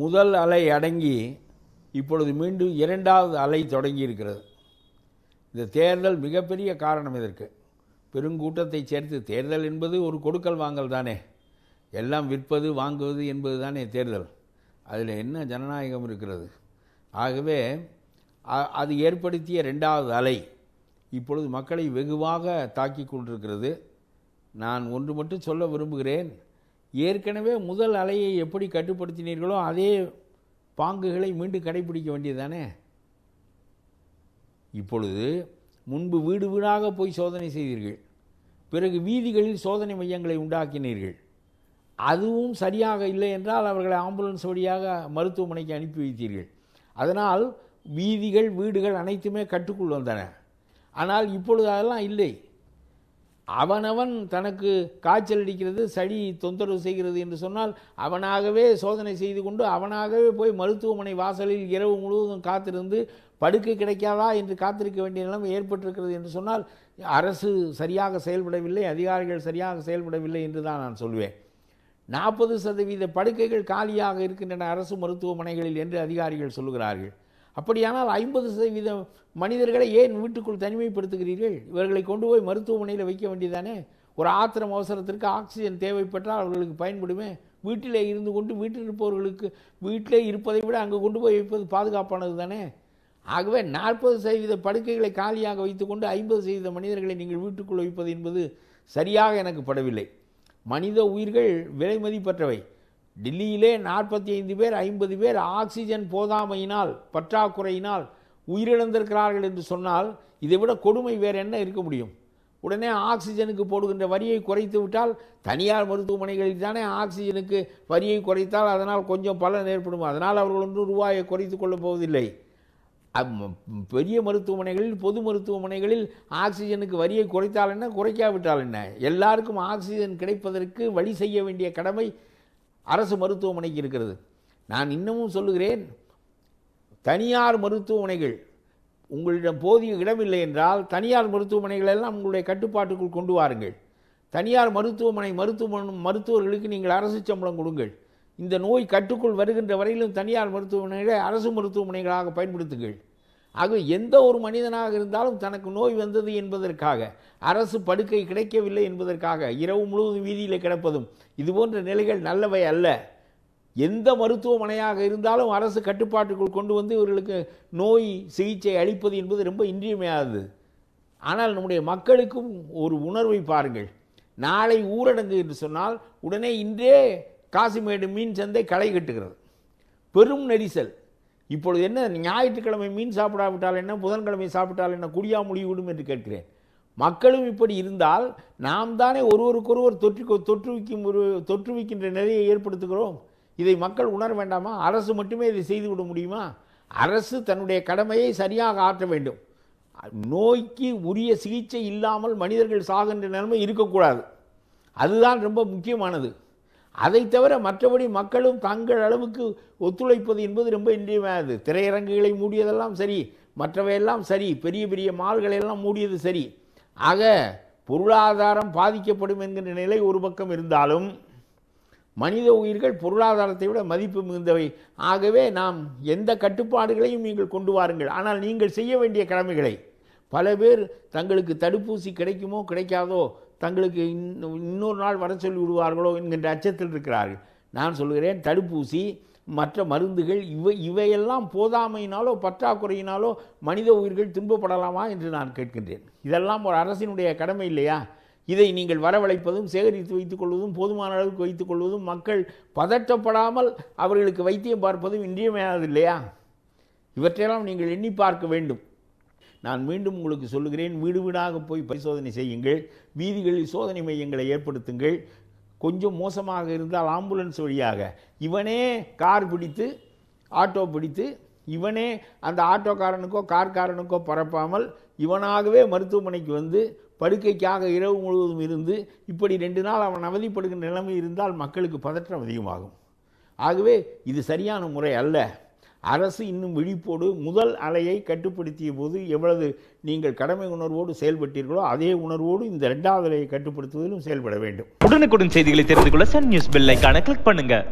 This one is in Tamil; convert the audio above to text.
முதல் அலை அடங்கி இப்பொழுது மீண்டும் இரண்டாவது அலை தொடங்கி இருக்கிறது இந்த தேர்தல் மிகப்பெரிய காரணம் இதற்கு பெருங்கூட்டத்தை சேர்த்து தேர்தல் என்பது ஒரு கொடுக்கல் வாங்கல் தானே எல்லாம் விற்பது வாங்குவது என்பது தானே தேர்தல் அதில் என்ன ஜனநாயகம் இருக்கிறது ஆகவே அது ஏற்படுத்திய ரெண்டாவது அலை இப்பொழுது மக்களை வெகுவாக தாக்கி கொண்டிருக்கிறது நான் ஒன்று மட்டும் சொல்ல விரும்புகிறேன் ஏற்கனவே முதல் அலையை எப்படி கட்டுப்படுத்தினீர்களோ அதே பாங்குகளை மீண்டும் கடைபிடிக்க வேண்டியது தானே இப்பொழுது முன்பு வீடு வீடாக போய் சோதனை செய்தீர்கள் பிறகு வீதிகளில் சோதனை மையங்களை உண்டாக்கினீர்கள் அதுவும் சரியாக இல்லை என்றால் அவர்களை ஆம்புலன்ஸ் வழியாக மருத்துவமனைக்கு அனுப்பி வைத்தீர்கள் அதனால் வீதிகள் வீடுகள் அனைத்துமே கட்டுக்குள் வந்தன ஆனால் இப்பொழுது அதெல்லாம் இல்லை அவனவன் தனக்கு காய்ச்சல் அடிக்கிறது சளி தொந்தரவு செய்கிறது என்று சொன்னால் அவனாகவே சோதனை செய்து கொண்டு அவனாகவே போய் மருத்துவமனை வாசலில் இரவு முழுவதும் காத்திருந்து படுக்கை கிடைக்காதா என்று காத்திருக்க வேண்டிய நிலைமை ஏற்பட்டிருக்கிறது என்று சொன்னால் அரசு சரியாக செயல்படவில்லை அதிகாரிகள் சரியாக செயல்படவில்லை என்று தான் நான் சொல்வேன் நாற்பது சதவீத படுக்கைகள் காலியாக இருக்கின்றன அரசு மருத்துவமனைகளில் என்று அதிகாரிகள் சொல்கிறார்கள் அப்படியானால் ஐம்பது சதவீத மனிதர்களை ஏன் வீட்டுக்குள் தனிமைப்படுத்துகிறீர்கள் இவர்களை கொண்டு போய் மருத்துவமனையில் வைக்க வேண்டியதானே ஒரு ஆத்திரம் அவசரத்திற்கு ஆக்சிஜன் தேவைப்பட்டால் அவர்களுக்கு பயன்படுமே வீட்டிலே இருந்து கொண்டு வீட்டில் இருப்பவர்களுக்கு வீட்டிலே இருப்பதை விட அங்கே கொண்டு போய் வைப்பது பாதுகாப்பானது தானே ஆகவே நாற்பது சதவீத படுக்கைகளை காலியாக வைத்துக்கொண்டு ஐம்பது சதவீத மனிதர்களை நீங்கள் வீட்டுக்குள் வைப்பது என்பது சரியாக எனக்கு படவில்லை மனித உயிர்கள் விலை மதிப்பற்றவை டெல்லியிலே நாற்பத்தி ஐந்து பேர் ஐம்பது பேர் ஆக்சிஜன் போதாமையினால் பற்றாக்குறையினால் உயிரிழந்திருக்கிறார்கள் என்று சொன்னால் இதை விட கொடுமை வேறு என்ன இருக்க முடியும் உடனே ஆக்சிஜனுக்கு போடுகின்ற வரியை குறைத்து விட்டால் தனியார் மருத்துவமனைகளில் தானே ஆக்சிஜனுக்கு வரியை குறைத்தால் அதனால் கொஞ்சம் பலன் ஏற்படும் அதனால் அவர்கள் ஒன்று ரூபாயை குறைத்து கொள்ளப் போவதில்லை பெரிய மருத்துவமனைகளில் பொது மருத்துவமனைகளில் ஆக்சிஜனுக்கு வரியை குறைத்தால் என்ன குறைக்காவிட்டால் என்ன எல்லாருக்கும் ஆக்சிஜன் கிடைப்பதற்கு வழி செய்ய வேண்டிய கடமை அரசு மருத்துவமனைக்கு இருக்கிறது நான் இன்னமும் சொல்லுகிறேன் தனியார் மருத்துவமனைகள் உங்களிடம் போதிய இடமில்லை என்றால் தனியார் மருத்துவமனைகள் எல்லாம் உங்களுடைய கட்டுப்பாட்டுக்குள் கொண்டு வாருங்கள் தனியார் மருத்துவமனை மருத்துவ மருத்துவர்களுக்கு நீங்கள் அரசு சம்பளம் கொடுங்கள் இந்த நோய் கட்டுக்குள் வருகின்ற வரையிலும் தனியார் மருத்துவமனைகளை அரசு மருத்துவமனைகளாக பயன்படுத்துங்கள் ஆகவே எந்த ஒரு மனிதனாக இருந்தாலும் தனக்கு நோய் வந்தது என்பதற்காக அரசு படுக்கை கிடைக்கவில்லை என்பதற்காக இரவு முழுவதும் வீதியில் கிடப்பதும் இதுபோன்ற நிலைகள் நல்லவை அல்ல எந்த மருத்துவமனையாக இருந்தாலும் அரசு கட்டுப்பாட்டுக்குள் கொண்டு வந்து இவர்களுக்கு நோய் சிகிச்சை அளிப்பது என்பது ரொம்ப இன்றியமையாதது ஆனால் நம்முடைய மக்களுக்கும் ஒரு உணர்வை பாருங்கள் நாளை ஊரடங்கு என்று சொன்னால் உடனே இன்றே காசிமேடு மீன் சந்தை களை கட்டுகிறது பெரும் நெரிசல் இப்பொழுது என்ன ஞாயிற்றுக்கிழமை மீன் சாப்பிடாவிட்டால் என்ன புதன்கிழமை சாப்பிட்டால் என்ன குடியா முடிவிடும் என்று கேட்கிறேன் மக்களும் இப்படி இருந்தால் நாம் தானே ஒருவருக்கொருவர் தொற்று தொற்றுவிக்கும் ஒரு தொற்றுவிக்கின்ற நிலையை ஏற்படுத்துகிறோம் இதை மக்கள் உணர வேண்டாமா அரசு மட்டுமே இதை செய்துவிட முடியுமா அரசு தன்னுடைய கடமையை சரியாக ஆற்ற வேண்டும் நோய்க்கு உரிய சிகிச்சை இல்லாமல் மனிதர்கள் சாகின்ற நிலைமை இருக்கக்கூடாது அதுதான் ரொம்ப முக்கியமானது அதை தவிர மற்றபடி மக்களும் தங்கள் அளவுக்கு ஒத்துழைப்பது என்பது ரொம்ப இன்றியமையாது திரையரங்குகளை மூடியதெல்லாம் சரி மற்றவையெல்லாம் சரி பெரிய பெரிய எல்லாம் மூடியது சரி ஆக பொருளாதாரம் பாதிக்கப்படும் என்கிற நிலை ஒரு பக்கம் இருந்தாலும் மனித உயிர்கள் பொருளாதாரத்தை விட மதிப்பு மிகுந்தவை ஆகவே நாம் எந்த கட்டுப்பாடுகளையும் நீங்கள் கொண்டு வாருங்கள் ஆனால் நீங்கள் செய்ய வேண்டிய கடமைகளை பல பேர் தங்களுக்கு தடுப்பூசி கிடைக்குமோ கிடைக்காதோ தங்களுக்கு இன்னொரு நாள் வர சொல்லி விடுவார்களோ என்கின்ற அச்சத்தில் இருக்கிறார்கள் நான் சொல்கிறேன் தடுப்பூசி மற்ற மருந்துகள் இவை இவையெல்லாம் போதாமையினாலோ பற்றாக்குறையினாலோ மனித உயிர்கள் துன்பப்படலாமா என்று நான் கேட்கின்றேன் இதெல்லாம் ஒரு அரசினுடைய கடமை இல்லையா இதை நீங்கள் வரவழைப்பதும் சேகரித்து வைத்துக்கொள்வதும் போதுமான அளவுக்கு கொள்வதும் மக்கள் பதற்றப்படாமல் அவர்களுக்கு வைத்தியம் பார்ப்பதும் இன்றியமையானது இல்லையா இவற்றையெல்லாம் நீங்கள் எண்ணி பார்க்க வேண்டும் நான் மீண்டும் உங்களுக்கு சொல்லுகிறேன் வீடு வீடாக போய் பரிசோதனை செய்யுங்கள் வீதிகளில் சோதனை மையங்களை ஏற்படுத்துங்கள் கொஞ்சம் மோசமாக இருந்தால் ஆம்புலன்ஸ் வழியாக இவனே கார் பிடித்து ஆட்டோ பிடித்து இவனே அந்த ஆட்டோக்காரனுக்கோ கார்காரனுக்கோ பரப்பாமல் இவனாகவே மருத்துவமனைக்கு வந்து படுக்கைக்காக இரவு முழுவதும் இருந்து இப்படி ரெண்டு நாள் அவன் அவதிப்படுகின்ற நிலைமை இருந்தால் மக்களுக்கு பதற்றம் அதிகமாகும் ஆகவே இது சரியான முறை அல்ல அரசு இன்னும் விழிப்போடு முதல் அலையை கட்டுப்படுத்திய போது எவ்வளவு நீங்கள் கடமை உணர்வோடு செயல்பட்டீர்களோ அதே உணர்வோடு இந்த இரண்டாவது அலையை கட்டுப்படுத்துவதிலும் செயல்பட வேண்டும் உடனுக்குடன் செய்திகளை தெரிந்து கொள்ள சன் நியூஸ் பெல் கிளிக் பண்ணுங்க